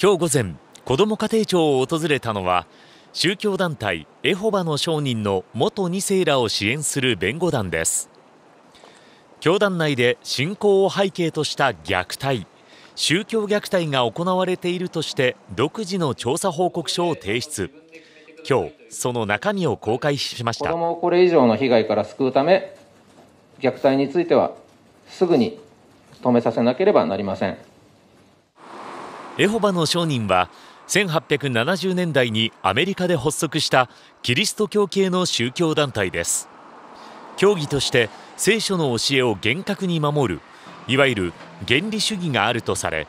今日午前、子ども家庭庁を訪れたのは、宗教団体エホバの証人の元2世らを支援する弁護団です。教団内で信仰を背景とした虐待、宗教虐待が行われているとして独自の調査報告書を提出。今日、その中身を公開しました。子もをこれ以上の被害から救うため、虐待についてはすぐに止めさせなければなりません。エホバの証人は1870年代にアメリカで発足したキリスト教系の宗教団体です教義として聖書の教えを厳格に守るいわゆる原理主義があるとされ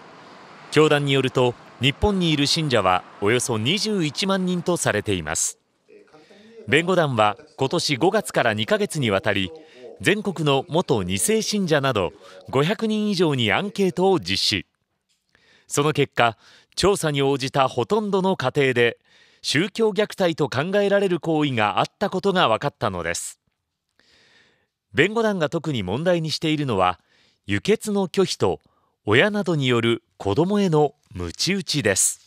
教団によると日本にいる信者はおよそ21万人とされています弁護団は今年5月から2ヶ月にわたり全国の元2世信者など500人以上にアンケートを実施その結果調査に応じたほとんどの家庭で宗教虐待と考えられる行為があったことが分かったのです弁護団が特に問題にしているのは輸血の拒否と親などによる子供への鞭打ちです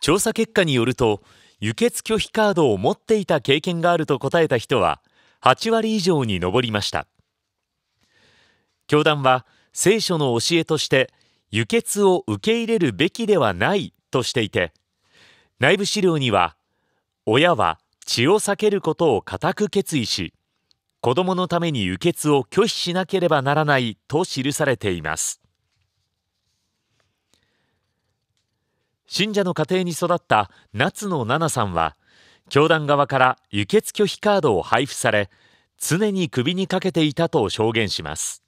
調査結果によると輸血拒否カードを持っていた経験があると答えた人は8割以上に上りました教団は聖書の教えとして輸血を受け入れるべきではないとしていて内部資料には親は血を避けることを固く決意し子供のために輸血を拒否しなければならないと記されています信者の家庭に育った夏野奈々さんは教団側から輸血拒否カードを配布され常に首にかけていたと証言します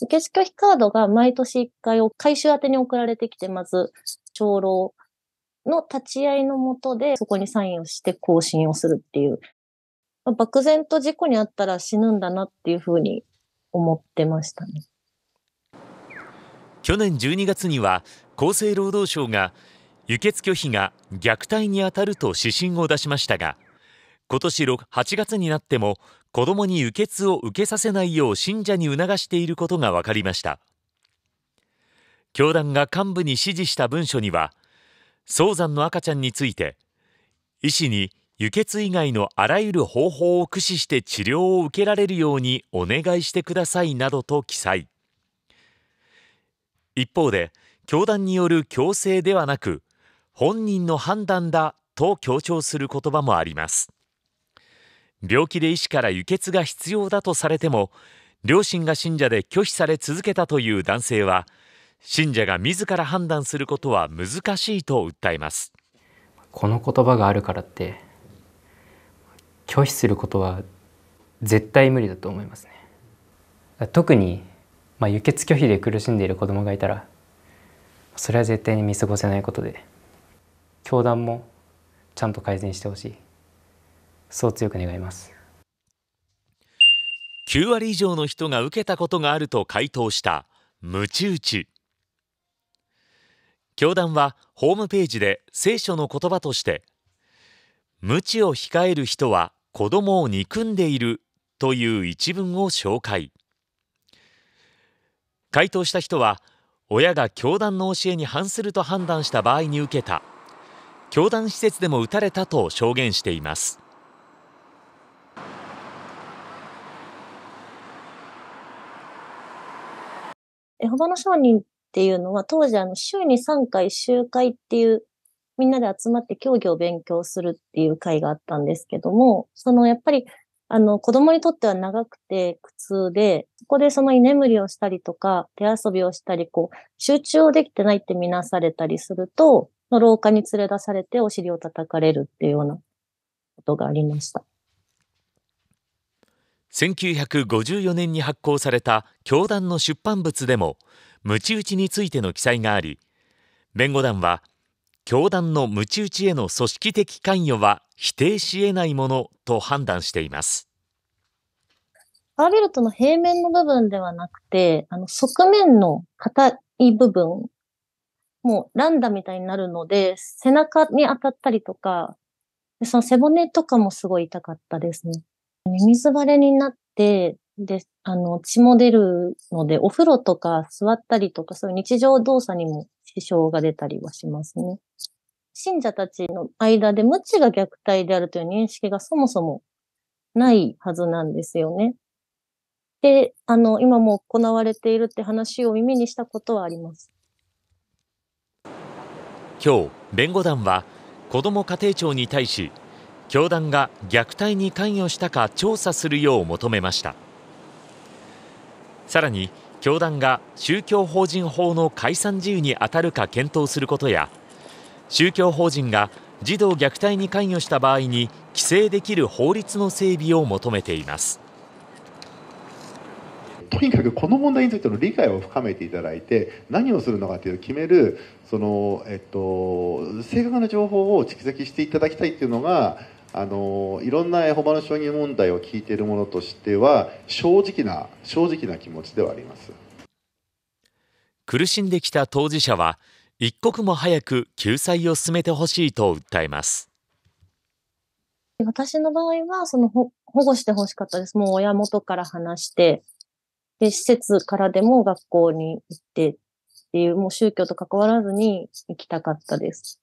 輸血拒否カードが毎年1回を回収宛てに送られてきてまず長老の立ち会いのもとでそこにサインをして更新をするっていうまあ、漠然と事故にあったら死ぬんだなっていうふうに思ってましたね去年12月には厚生労働省が輸血拒否が虐待にあたると指針を出しましたが今年8月になっても子どもに輸血を受けさせないよう信者に促していることが分かりました教団が幹部に指示した文書には早産の赤ちゃんについて医師に輸血以外のあらゆる方法を駆使して治療を受けられるようにお願いしてくださいなどと記載一方で教団による強制ではなく本人の判断だと強調する言葉もあります病気で医師から輸血が必要だとされても両親が信者で拒否され続けたという男性は信者が自ら判断することは難しいと訴えますこの言葉があるからって拒否することは絶対無理だと思いますね特に、まあ、輸血拒否で苦しんでいる子供がいたらそれは絶対に見過ごせないことで教団もちゃんと改善してほしいそう強く願います9割以上の人が受けたことがあると回答したムチ打ち教団はホームページで聖書の言葉として無知を控える人は子供を憎んでいるという一文を紹介回答した人は親が教団の教えに反すると判断した場合に受けた教団施設でも撃たれたと証言していますエホバの商人っていうのは当時あの週に3回集会っていうみんなで集まって競技を勉強するっていう会があったんですけども、そのやっぱりあの子供にとっては長くて苦痛で、そこでその居眠りをしたりとか手遊びをしたり、こう集中をできてないってみなされたりすると、の廊下に連れ出されてお尻を叩かれるっていうようなことがありました。1954年に発行された教団の出版物でも、ムチ打ちについての記載があり、弁護団は、教団のムチ打ちへの組織的関与は否定し得ないものと判断しています。アーベルトの平面の部分ではなくて、あの側面の硬い部分もうランダみたいになるので、背中に当たったりとか、その背骨とかもすごい痛かったですね。水腫れになって、で、あの、血も出るので、お風呂とか座ったりとか、そういう日常動作にも支障が出たりはしますね。信者たちの間で無知が虐待であるという認識がそもそもないはずなんですよね。で、あの、今も行われているって話を耳にしたことはあります。今日、弁護団は子ども家庭庁に対し教団が虐待に関与したか調査するよう求めましたさらに教団が宗教法人法の解散事由に当たるか検討することや宗教法人が児童虐待に関与した場合に規制できる法律の整備を求めています。とにかくこの問題についての理解を深めていただいて何をするのかという決めるその、えっと、正確な情報を蓄積していただきたいというのがあのいろんなエホバの証言問題を聞いているものとしては正直な正直な気持ちではあります苦しんできた当事者は一刻も早く救済を進めてほしいと訴えます私の場合はその保護してほしかったですもう親元から話してで、施設からでも学校に行ってっていう、もう宗教と関わらずに行きたかったです。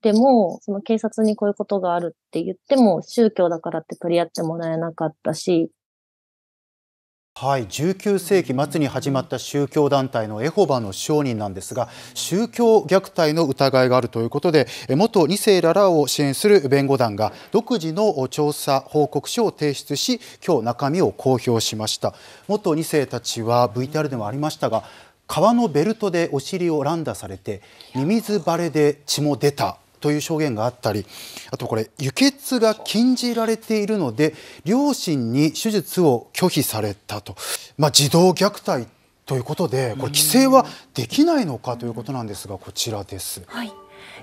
でも、その警察にこういうことがあるって言っても、宗教だからって取り合ってもらえなかったし、はい、19世紀末に始まった宗教団体のエホバの証人なんですが宗教虐待の疑いがあるということで元2世ららを支援する弁護団が独自の調査報告書を提出し今日中身を公表しました元2世たちは VTR でもありましたが革のベルトでお尻を乱打されてミミズバレで血も出たという証言があったり、あとこれ、輸血が禁じられているので、両親に手術を拒否されたと、まあ、児童虐待ということで、これ、規制はできないのかということなんですが、こちらです。はい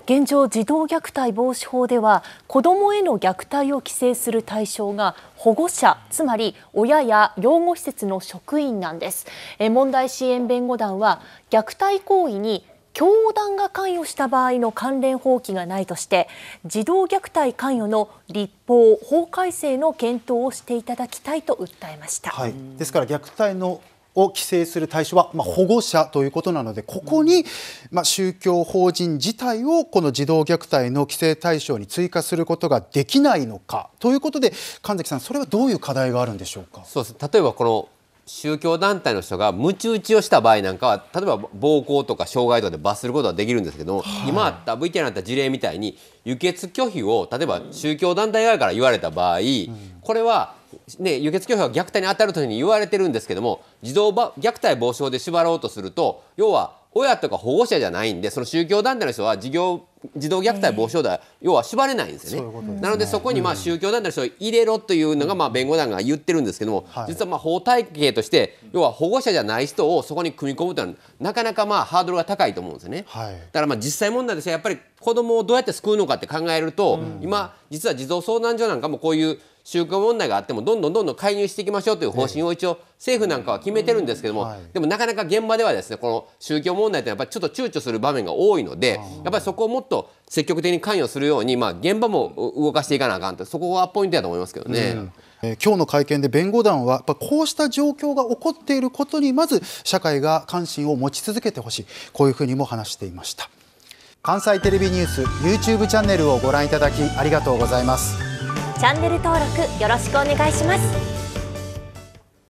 現状、児童虐待防止法では子どもへの虐待を規制する対象が保護者つまり親や養護施設の職員なんですえ問題支援弁護団は虐待行為に教団が関与した場合の関連法規がないとして児童虐待関与の立法法改正の検討をしていただきたいと訴えました。はい、ですから虐待のを規制する対象は、まあ、保護者ということなのでここに、まあ、宗教法人自体をこの児童虐待の規制対象に追加することができないのかということで神崎さんそれはどういう課題があるんでしょうかそうです例えばこの宗教団体の人がむち打ちをした場合なんかは例えば暴行とか障害とかで罰することはできるんですけども、はい、今あった VTR にあった事例みたいに輸血拒否を例えば宗教団体側から言われた場合、うん、これは、ね、輸血拒否は虐待に当たるというふうに言われてるんですけども児童虐待防止法で縛ろうとすると要は親とか保護者じゃないんでその宗教団体の人は事業児童虐待防止法で要は縛れないんですよね。ううねなのでそこにまあ宗教団体の人を入れろというのがまあ弁護団が言ってるんですけども、はい、実はまあ法体系として要は保護者じゃない人をそこに組み込むというのはなかなかまあハードルが高いと思うんですよね。はい、だからまあ実際問題としてやっぱり子どもをどうやって救うのかって考えると、うん、今実は児童相談所なんかもこういう宗教問題があってもどんどんどんどん介入していきましょうという方針を一応政府なんかは決めてるんですけども、はい、でもなかなか現場ではですねこの宗教問題ってやっぱりちょっと躊躇する場面が多いのでやっぱりそこをもっとっと積極的に関与するように、まあ、現場も動かしていかなあかんとそこがポイントやと思いますけどね。うんえ今日の会見で弁護団はやっぱこうした状況が起こっていることにまず社会が関心を持ち続けてほしいこういうふうにも話していました関西テレビニュース YouTube チャンネルをご覧いただきありがとうございますチャンネル登録よろしくお願いします